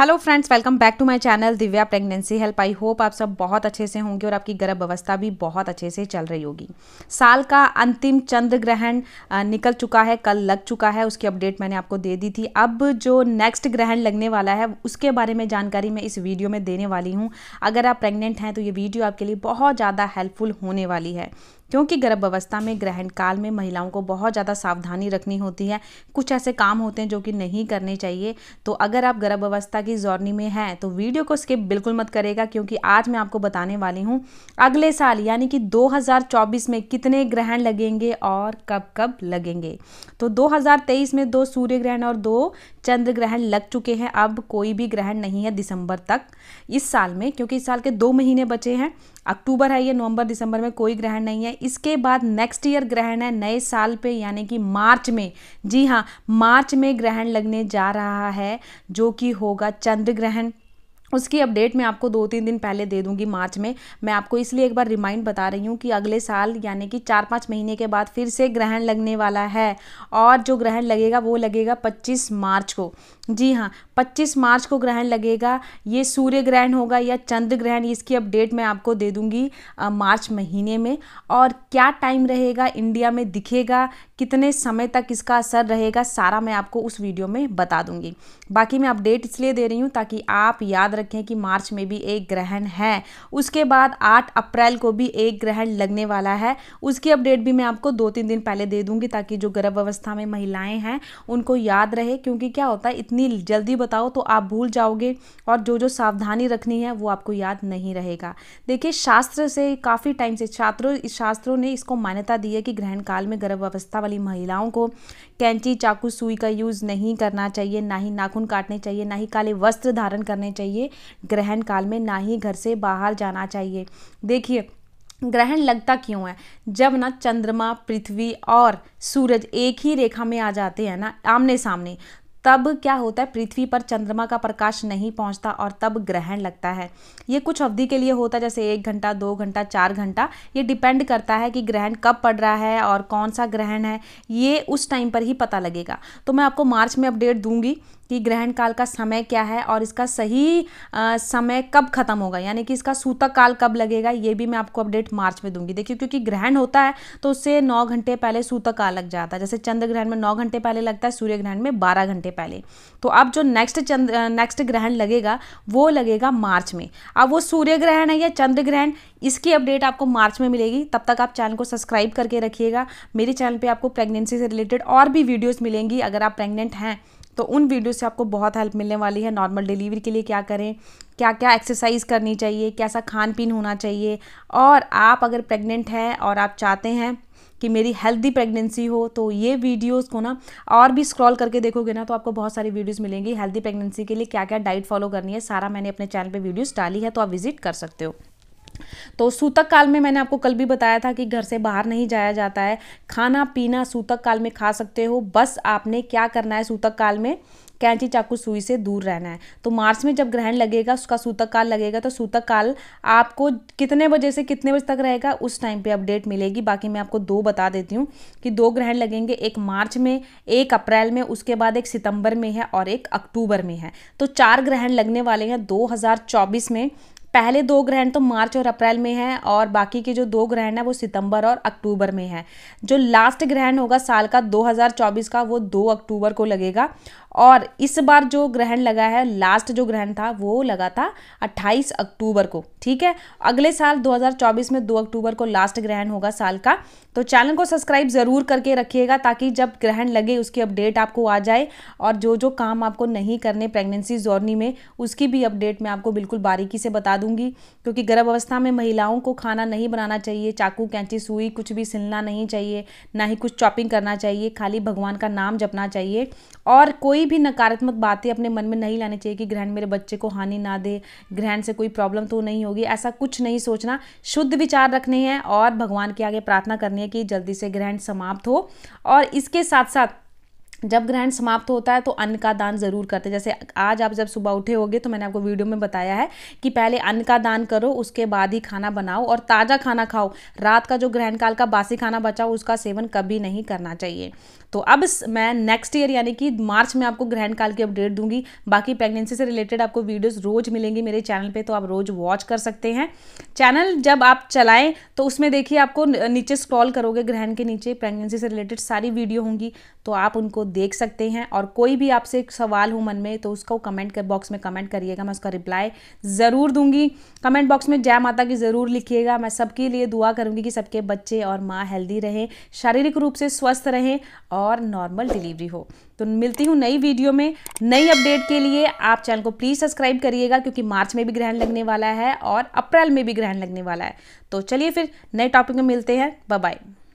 hello friends welcome back to my channel Divya pregnancy help I hope आप सब बहुत अच्छे से होंगे और आपकी गर्भ अवस्था भी बहुत अच्छे से चल रही होगी साल का अंतिम चंद्र ग्रहण निकल चुका है कल लग चुका है उसकी अपडेट मैंने आपको दे दी थी अब जो नेक्स्ट ग्रहण लगने वाला है उसके बारे में जानकारी मैं इस वीडियो में देने वाली हूँ अगर आप प्रेगनेंट हैं तो ये वीडियो आपके लिए बहुत ज़्यादा हेल्पफुल होने वाली है क्योंकि गर्भावस्था में ग्रहण काल में महिलाओं को बहुत ज़्यादा सावधानी रखनी होती है कुछ ऐसे काम होते हैं जो कि नहीं करने चाहिए तो अगर आप गर्भावस्था की जर्नी में हैं तो वीडियो को स्किप बिल्कुल मत करेगा क्योंकि आज मैं आपको बताने वाली हूँ अगले साल यानी कि 2024 में कितने ग्रहण लगेंगे और कब कब लगेंगे तो दो में दो सूर्य ग्रहण और दो चंद्र ग्रहण लग चुके हैं अब कोई भी ग्रहण नहीं है दिसंबर तक इस साल में क्योंकि इस साल के दो महीने बचे हैं अक्टूबर है ये नवंबर दिसंबर में कोई ग्रहण नहीं है इसके बाद नेक्स्ट ईयर ग्रहण है नए साल पे यानी कि मार्च में जी हाँ मार्च में ग्रहण लगने जा रहा है जो कि होगा चंद्र ग्रहण उसकी अपडेट मैं आपको दो तीन दिन पहले दे दूंगी मार्च में मैं आपको इसलिए एक बार रिमाइंड बता रही हूँ कि अगले साल यानी कि चार पाँच महीने के बाद फिर से ग्रहण लगने वाला है और जो ग्रहण लगेगा वो लगेगा 25 मार्च को जी हाँ 25 मार्च को ग्रहण लगेगा ये सूर्य ग्रहण होगा या चंद्र ग्रहण इसकी अपडेट मैं आपको दे दूँगी मार्च महीने में और क्या टाइम रहेगा इंडिया में दिखेगा कितने समय तक इसका असर रहेगा सारा मैं आपको उस वीडियो में बता दूँगी बाकी मैं अपडेट इसलिए दे रही हूँ ताकि आप याद रखें कि मार्च में भी एक ग्रहण है उसके बाद आठ अप्रैल को भी एक ग्रहण लगने वाला है उसकी अपडेट भी मैं आपको दो तीन दिन पहले दे दूंगी ताकि जो गर्भ अवस्था में महिलाएं हैं उनको याद रहे क्योंकि क्या होता है इतनी जल्दी बताओ तो आप भूल जाओगे और जो जो सावधानी रखनी है वो आपको याद नहीं रहेगा देखिए शास्त्र से काफ़ी टाइम से छात्रों शास्त्रों ने इसको मान्यता दी है कि ग्रहण काल में गर्भ अवस्था वाली महिलाओं को कैंची चाकू सुई का यूज़ नहीं करना चाहिए ना ही नाखून काटने चाहिए ना ही काले वस्त्र धारण करने चाहिए ग्रहण काल में ना ही घर से बाहर जाना चाहिए देखिए ग्रहण लगता क्यों है जब ना चंद्रमा पृथ्वी और सूरज एक ही रेखा में आ जाते हैं ना आमने सामने तब क्या होता है पृथ्वी पर चंद्रमा का प्रकाश नहीं पहुंचता और तब ग्रहण लगता है ये कुछ अवधि के लिए होता है जैसे एक घंटा दो घंटा चार घंटा ये डिपेंड करता है कि ग्रहण कब पड़ रहा है और कौन सा ग्रहण है ये उस टाइम पर ही पता लगेगा तो मैं आपको मार्च में अपडेट दूंगी कि ग्रहण काल का समय क्या है और इसका सही आ, समय कब खत्म होगा यानी कि इसका सूतक काल कब लगेगा ये भी मैं आपको अपडेट मार्च में दूंगी देखिए क्योंकि ग्रहण होता है तो उससे नौ घंटे पहले सूतक काल लग जाता है जैसे चंद्र ग्रहण में नौ घंटे पहले लगता है सूर्य ग्रहण में बारह घंटे घंटे पहले तो अब जो नेक्स्ट चंद्र नेक्स्ट ग्रहण लगेगा वो लगेगा मार्च में अब वो सूर्य ग्रहण है या चंद्र ग्रहण इसकी अपडेट आपको मार्च में मिलेगी तब तक आप चैनल को सब्सक्राइब करके रखिएगा मेरे चैनल पर आपको प्रेगनेंसी से रिलेटेड और भी वीडियोज़ मिलेंगी अगर आप प्रेग्नेंट हैं तो उन वीडियो से आपको बहुत हेल्प मिलने वाली है नॉर्मल डिलीवरी के लिए क्या करें क्या क्या एक्सरसाइज करनी चाहिए कैसा खान पीन होना चाहिए और आप अगर प्रेग्नेंट हैं और आप चाहते हैं कि मेरी हेल्दी प्रेगनेंसी हो तो ये वीडियोस को ना और भी स्क्रॉल करके देखोगे ना तो आपको बहुत सारी वीडियोस मिलेंगी हेल्दी प्रेगनेंसी के लिए क्या क्या डाइट फॉलो करनी है सारा मैंने अपने चैनल पे वीडियोस डाली है तो आप विजिट कर सकते हो तो सूतक काल में मैंने आपको कल भी बताया था कि घर से बाहर नहीं जाया जाता है खाना पीना सूतक काल में खा सकते हो बस आपने क्या करना है सूतक काल में कैंची चाकू सुई से दूर रहना है तो मार्च में जब ग्रहण लगेगा उसका सूतक काल लगेगा तो सूतक काल आपको कितने बजे से कितने बजे तक रहेगा उस टाइम पे अपडेट मिलेगी बाकी मैं आपको दो बता देती हूँ कि दो ग्रहण लगेंगे एक मार्च में एक अप्रैल में उसके बाद एक सितंबर में है और एक अक्टूबर में है तो चार ग्रहण लगने वाले हैं दो में पहले दो ग्रहण तो मार्च और अप्रैल में है और बाकी के जो दो ग्रहण है वो सितंबर और अक्टूबर में है जो लास्ट ग्रहण होगा साल का 2024 का वो 2 अक्टूबर को लगेगा और इस बार जो ग्रहण लगा है लास्ट जो ग्रहण था वो लगा था 28 अक्टूबर को ठीक है अगले साल 2024 में 2 अक्टूबर को लास्ट ग्रहण होगा साल का तो चैनल को सब्सक्राइब ज़रूर करके रखिएगा ताकि जब ग्रहण लगे उसकी अपडेट आपको आ जाए और जो जो काम आपको नहीं करने प्रेगनेंसी जोर्नी में उसकी भी अपडेट मैं आपको बिल्कुल बारीकी से बता दूंगी क्योंकि गर्भ अवस्था में महिलाओं को खाना नहीं बनाना चाहिए चाकू कैंची सुई कुछ भी सिलना नहीं चाहिए ना ही कुछ चॉपिंग करना चाहिए खाली भगवान का नाम जपना चाहिए और कोई भी नकारात्मक बातें अपने मन में नहीं लानी चाहिए कि ग्रहण मेरे बच्चे को हानि ना दे ग्रहण से कोई प्रॉब्लम तो नहीं होगी ऐसा कुछ नहीं सोचना शुद्ध विचार रखने हैं और भगवान के आगे प्रार्थना करनी है कि जल्दी से ग्रहण समाप्त हो और इसके साथ साथ जब ग्रहण समाप्त होता है तो अन्न का दान ज़रूर करते हैं जैसे आज आप जब सुबह उठे होगे तो मैंने आपको वीडियो में बताया है कि पहले अन्न का दान करो उसके बाद ही खाना बनाओ और ताज़ा खाना खाओ रात का जो ग्रहण काल का बासी खाना बचाओ उसका सेवन कभी नहीं करना चाहिए तो अब मैं नेक्स्ट ईयर यानी कि मार्च में आपको ग्रहण काल की अपडेट दूंगी बाकी प्रेगनेंसी से रिलेटेड आपको वीडियोस रोज मिलेंगी मेरे चैनल पे तो आप रोज वॉच कर सकते हैं चैनल जब आप चलाएं तो उसमें देखिए आपको नीचे स्क्रॉल करोगे ग्रहण के नीचे प्रेगनेंसी से रिलेटेड सारी वीडियो होंगी तो आप उनको देख सकते हैं और कोई भी आपसे सवाल हो मन में तो उसको कमेंट कर बॉक्स में कमेंट करिएगा मैं उसका रिप्लाई ज़रूर दूंगी कमेंट बॉक्स में जय माता की ज़रूर लिखिएगा मैं सबके लिए दुआ करूंगी कि सबके बच्चे और माँ हेल्दी रहें शारीरिक रूप से स्वस्थ रहें और और नॉर्मल डिलीवरी हो तो मिलती हूँ नई वीडियो में नई अपडेट के लिए आप चैनल को प्लीज़ सब्सक्राइब करिएगा क्योंकि मार्च में भी ग्रहण लगने वाला है और अप्रैल में भी ग्रहण लगने वाला है तो चलिए फिर नए टॉपिक में मिलते हैं बाय